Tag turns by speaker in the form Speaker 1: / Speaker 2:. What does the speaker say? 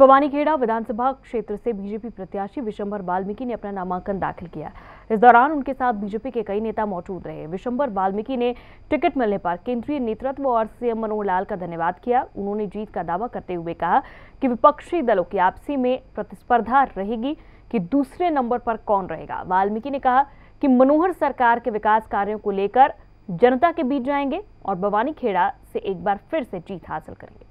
Speaker 1: भवानीखेड़ा विधानसभा क्षेत्र से बीजेपी प्रत्याशी विशंबर वाल्मीकि ने अपना नामांकन दाखिल किया इस दौरान उनके साथ बीजेपी के कई नेता मौजूद रहे विशंबर वाल्मीकि ने टिकट मिलने पर केंद्रीय नेतृत्व और सीएम मनोहर लाल का धन्यवाद किया उन्होंने जीत का दावा करते हुए कहा कि विपक्षी दलों की आपसी में प्रतिस्पर्धा रहेगी कि दूसरे नंबर पर कौन रहेगा वाल्मीकि ने कहा कि मनोहर सरकार के विकास कार्यो को लेकर जनता के बीच जाएंगे और भवानी से एक बार फिर से जीत हासिल करेंगे